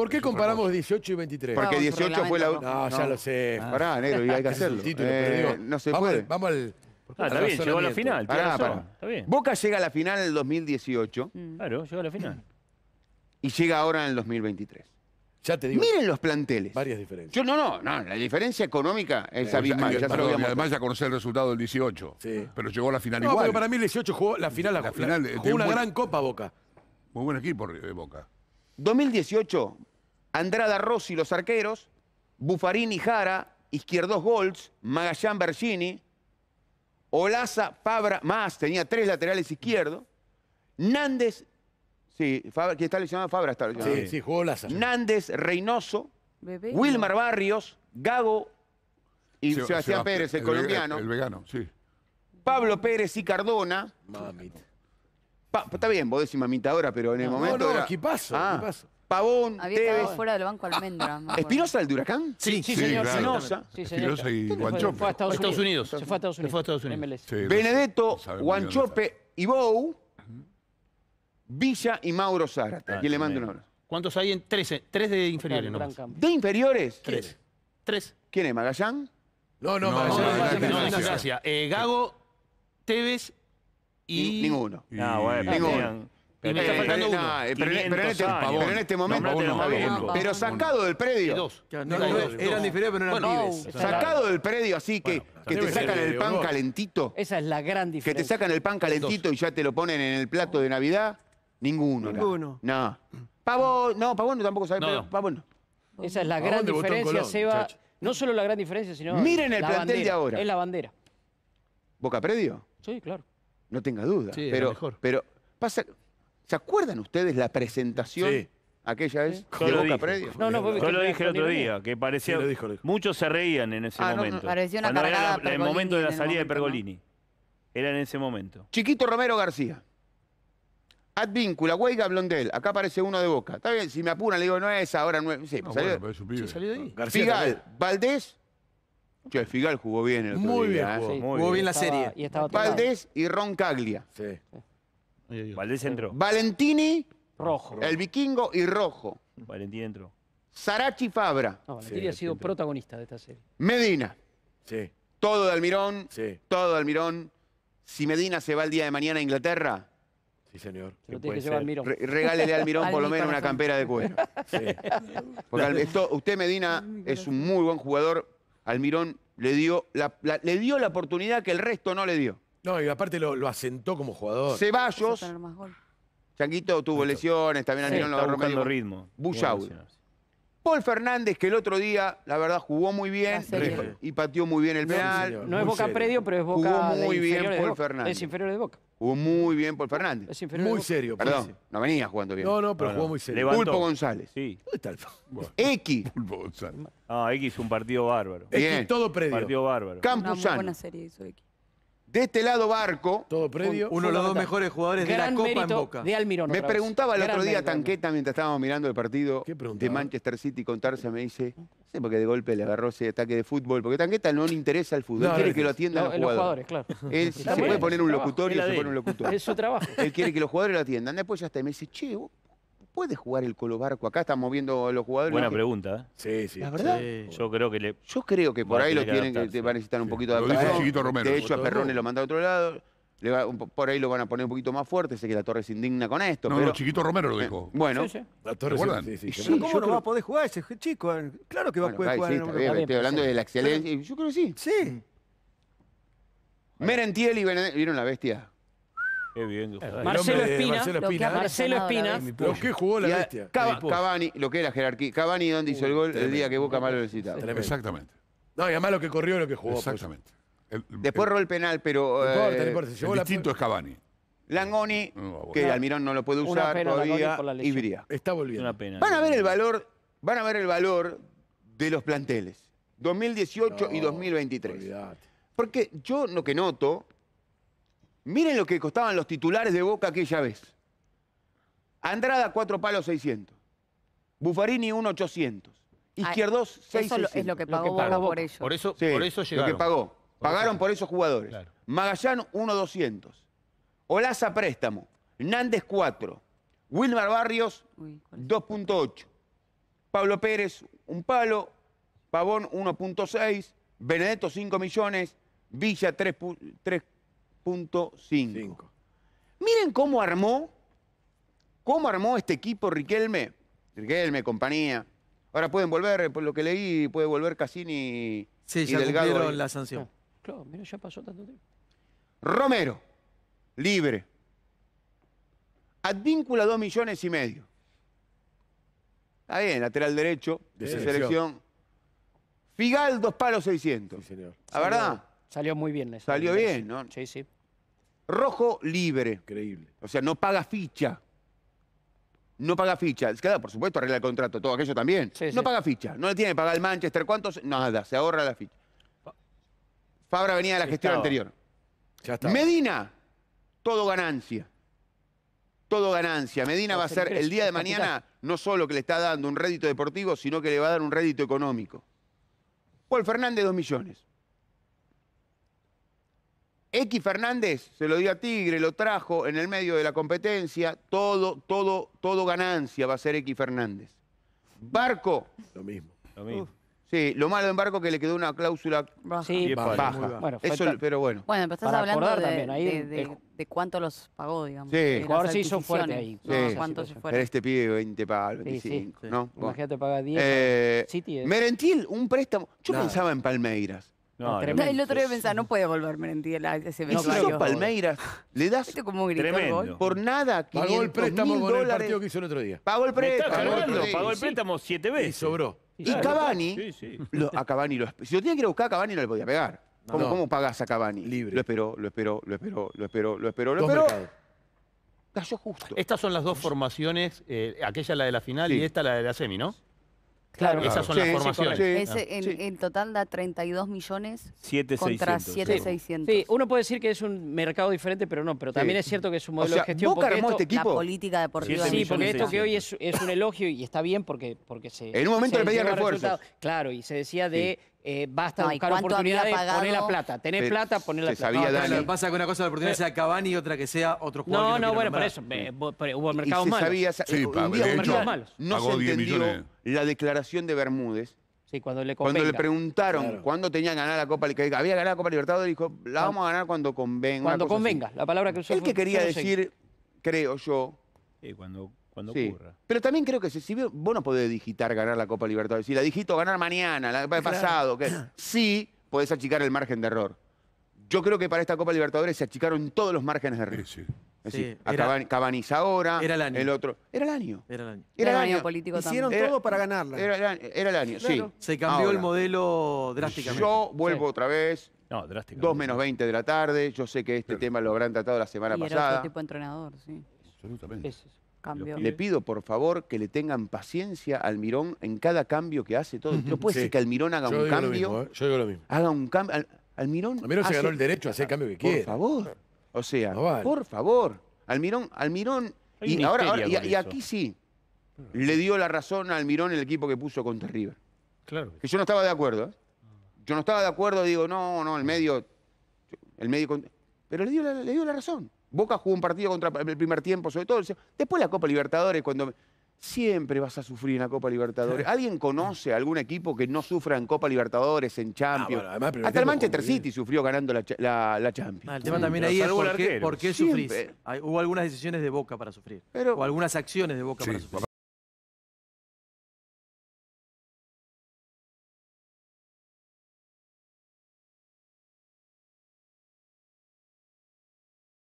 ¿Por qué comparamos 18 y 23? Porque 18 fue la última. No, ya lo sé. Pará, negro, y hay que hacerlo. Eh, no se vamos puede. Al, vamos al. Ah, está bien, llegó a la final. Boca llega a la final en el 2018. Mm. Claro, llegó a la final. Y llega ahora en el 2023. Ya te digo. Miren los planteles. Varias diferencias. Yo no, no, no, la diferencia económica es eh, abismal. además ya conocé el resultado del 18. Sí. Pero llegó a la final no, igual. para mí el 18 jugó la final, la, final jugó una gran copa Boca. Muy buen equipo eh, Boca. 2018 Andrada Rossi, los arqueros, Bufarini Jara, Izquierdos Golds, Magallan Bergini, Olaza Fabra más, tenía tres laterales izquierdos, Nández, sí, Fabra, que está lesionado Fabra está Sí, sí, jugó Olaza. Nández Reynoso, Wilmar Barrios, Gago y Sebastián Pérez, el, colombiano. El, vegano, sí. Pablo Pérez y Cardona. Mamita. está bien, vos decís mamita ahora, pero en el momento. no, aquí paso, ah. Pavón, Había Tevez. fuera del banco Almendra. ¿Espinosa el de Huracán? Sí, sí, señor. Espinosa. Sí, señor. Espinosa y Guanchope. Se fue a Estados Unidos. Se fue a Estados Unidos. Benedetto, Guanchope y Bou. Villa y Mauro Zárate. Ah, le mando un ¿Cuántos hay en Tres de inferiores, ¿De inferiores? Tres. Tres. ¿Quién es? ¿Magallán? No, no, No, no, no, gracias. Gago, Tevez y. Ninguno. Ah, bueno, Ninguno. Pero, en este, momento, pero sacado del predio. eran diferentes, pero eran Sacado del predio, así que, que te sacan el pan calentito. Esa es la gran diferencia. Que te sacan el pan calentito y ya te lo ponen en el plato de Navidad. Ninguno. Ninguno. No. Pavo, no, Pavo no tampoco sabe, pero Pavo Esa es la gran diferencia, Seba. No solo la gran diferencia, sino. Miren el plantel de ahora. Es la bandera. ¿Boca predio? Sí, claro. No tenga duda. pero, pero pasa, ¿Se acuerdan ustedes la presentación? Aquella vez de Boca Predio. No, no, Yo lo dije el otro día, que parecía. Muchos se reían en ese Ah, no, momento. una era el momento de la salida de Pergolini. Era en ese momento. Chiquito Romero García. Advíncula, Huelga, Blondel. Acá aparece uno de Boca. Está bien, si me apuran, le digo, no es ahora, no es. Sí, pues ah, salió- ahí. García Figal, Valdés. Che, Figal jugó bien el otro Muy día, bien ¿eh? jugó. bien. la serie. Valdés y Ron Caglia. Sí. Valdés entró. Valentini, Rojo. el vikingo y Rojo. Valentini entró. Sarachi Fabra. No, Valentini ha sido protagonista de esta serie. Medina. Sí, Todo de Almirón. sí, Todo de Almirón. Si Medina se va el día de mañana a Inglaterra, sí, señor. Se lo tiene que llevar Almirón. regálele a Almirón por lo menos una campera de cuero. Porque usted, Medina, es un muy buen jugador. Almirón le dio le dio la oportunidad que el resto no le dio. No, y aparte lo, asentó como jugador. Ceballos. Changuito tuvo lesiones, también al Almirón lo agarró medio- ritmo. Bullaud. Paul Fernández, que el otro día, la verdad, jugó muy bien y, pateó muy bien el penal. No es Boca Predio, pero es Boca de muy bien Paul Fernández. Es inferior de Boca. Jugó muy bien Paul Fernández. Es inferior Muy serio. Perdón, no venía jugando bien. No, no, pero jugó muy serio. Pulpo González. Sí. ¿Dónde está el X, Pulpo González. Ah, X un partido bárbaro. X todo predio. Partido bárbaro. Una buena serie X. De este lado barco, Todo uno de los dos mejores jugadores de la Copa en Boca. de Almirón. me preguntaba el otro día Tanqueta mientras estábamos mirando el partido de Manchester City con me dice, sé de golpe le agarró ese ataque de fútbol, porque Tanqueta no le interesa el fútbol, quiere que lo atiendan los, jugadores. claro. Él se puede poner un locutor locutorio, se pone un locutor. su trabajo. Él quiere que los jugadores lo atiendan. Después ya está. Y me dice, che, puede jugar el Colo Barco? Acá estamos viendo los jugadores. Buena pregunta. ¿eh? Sí, sí. La verdad. Yo creo que le. Yo creo que por ahí lo tienen que, te va a necesitar un poquito de Romero. De hecho, a Perrone lo manda a otro lado. por ahí lo van a poner un poquito más fuerte. Sé que la Torre se indigna con esto. pero... no Chiquito Romero lo eh, dijo. bueno. La Torre sí, ¿Cómo no va a poder jugar ese chico? Eh, claro que va a poder jugar. estoy hablando de la excelencia. Yo creo que sí. Sí. Merentiel y Benedetto. ¿Vieron la bestia? Marcelo Espina, Marcelo Lo que jugó la bestia. Cavani, lo que era jerarquía. Cavani, ¿dónde hizo el gol? El día que Boca malo lo necesitaba. Exactamente. No, y además lo que corrió lo que jugó. Pues. Exactamente. Después Después el- rol penal, pero eh, el distinto es Cavani. Langoni, que Almirón no lo puede usar todavía, Está volviendo. Van a ver el valor, van a ver el valor de los planteles. 2018 y 2023. Porque yo lo que noto Miren lo que costaban los titulares de Boca aquella vez. Andrada, 4 palos 600. Bufarini, 1.800, 800. Izquierdos, 600. Eso es lo que pagó, Boca por ellos. Por eso, por eso llegaron. Lo que pagó. Pagaron por esos jugadores. Magallán, 1.200, Olaza, préstamo. Nández, 4. Wilmar Barrios, 2.8. Pablo Pérez, un palo. Pavón, 1.6. Benedetto, 5 millones. Villa, 3, 3 .5 Miren cómo armó, cómo armó este equipo Riquelme. Riquelme, compañía. Ahora pueden volver, por lo que leí, puede volver Cassini sí, y ya la sanción. claro, mira, ya pasó tanto tiempo. Romero, libre. Advíncula 2 millones y medio. Está bien, lateral derecho de selección. Figal, dos palos 600. Sí, La verdad, Salió muy bien. eso. Salió bien, ¿no? Sí, sí. Rojo libre. Increíble. O sea, no paga ficha. No paga ficha. queda, por supuesto, arregla el contrato, todo aquello también. no paga ficha. No le tiene que pagar el Manchester. ¿Cuántos? Nada, se ahorra la ficha. Fabra venía de la gestión anterior. Ya está. Medina, todo ganancia. Todo ganancia. Medina va a ser el día de mañana no solo que le está dando un rédito deportivo, sino que le va a dar un rédito económico. Paul Fernández, dos millones. X Fernández se lo dio a Tigre, lo trajo en el medio de la competencia, todo, todo, todo ganancia va a ser X Fernández. Barco. Lo mismo. Lo mismo. Sí, lo malo en Barco que le quedó una cláusula baja. Sí, baja. Bueno, pero bueno. Bueno, pero estás hablando de, cuánto los pagó, digamos. Sí. El jugador se hizo ahí. No, ¿Cuánto se fueron? Pero este pibe 20 palos, 25. ¿no? Imagínate paga 10. Eh, Merentil, un préstamo. Yo pensaba en Palmeiras. El otro día pensaba, no puede volver en a ese Y si sos Palmeiras, le das por nada Pagó el préstamo con el partido que hizo el otro día. Pagó el préstamo. pagó el préstamo siete Y veces. sobró. Y Cabani, Cavani, a lo si lo tenía que ir a buscar a Cavani no le podía pegar. ¿Cómo, pagás a Cavani? Libre. Lo esperó, lo esperó, lo esperó, lo esperó, lo esperó, lo Cayó justo. Estas son las dos formaciones, eh, aquella la de la final y esta la de la semi, ¿no? Claro, esas son las formaciones. Ah. en, en, total da 32 millones contra 7,600. Sí. uno puede decir que es un mercado diferente, pero no. Pero también es cierto que es un modelo de gestión. Boca este equipo. La política deportiva. Sí, porque esto que hoy es, un elogio y está bien porque, porque se. En un momento le pedían refuerzos. Claro, y se decía de eh, basta no, buscar oportunidades, poner la plata. Tener plata, poner la plata. pasa que una cosa la oportunidad sea Cabani y otra que sea otro jugador. No, no, bueno, por eso. hubo mercados malos. Sabía, sí, eh, No se entendió la declaración de Bermúdez. Sí, cuando le Cuando preguntaron cuándo tenía ganada la Copa que había la Copa Libertadores, dijo, la vamos a ganar cuando convenga. Cuando convenga, la palabra que usó. El que quería decir, creo yo, cuando cuando ocurra. Pero también creo que si, vos no podés digitar ganar la Copa Libertadores, si la digito ganar mañana, la pasado, sí podés achicar el margen de error. Yo creo que para esta Copa Libertadores se achicaron todos los márgenes de error. Sí, sí. Es decir, ahora, era el, año. otro. Era el año. Era el año. Era el Hicieron todo para ganarla. Era, el año, sí. Se cambió el modelo drásticamente. Yo vuelvo otra vez, no, drásticamente. Dos menos veinte de la tarde. Yo sé que este tema lo habrán tratado la semana pasada. Era otro tipo entrenador, sí. Absolutamente. Le pido, por favor, que le tengan paciencia al Mirón en cada cambio que hace todo. No puede ser que Almirón haga un cambio. ¿eh? Yo digo lo mismo. Haga un cambio. Al, Almirón. se ganó el derecho a hacer el cambio que Por favor. O sea, por favor. Almirón, Almirón. Y, ahora, y- aquí sí. Le dio la razón a Almirón el equipo que puso contra River. Claro. que yo no estaba de acuerdo. ¿eh? Yo no estaba de acuerdo, digo, no, no, el medio, el medio, pero le dio le dio la razón. Boca jugó un partido contra el primer tiempo, sobre todo. Después la Copa Libertadores, cuando. Siempre vas a sufrir en la Copa Libertadores. ¿Alguien conoce algún equipo que no sufra en Copa Libertadores, en ah, Champions? Hasta el Manchester City sufrió ganando la, Champions. Ah, el tema también ahí es por qué, hubo algunas decisiones de Boca para sufrir. o algunas acciones de Boca para sufrir.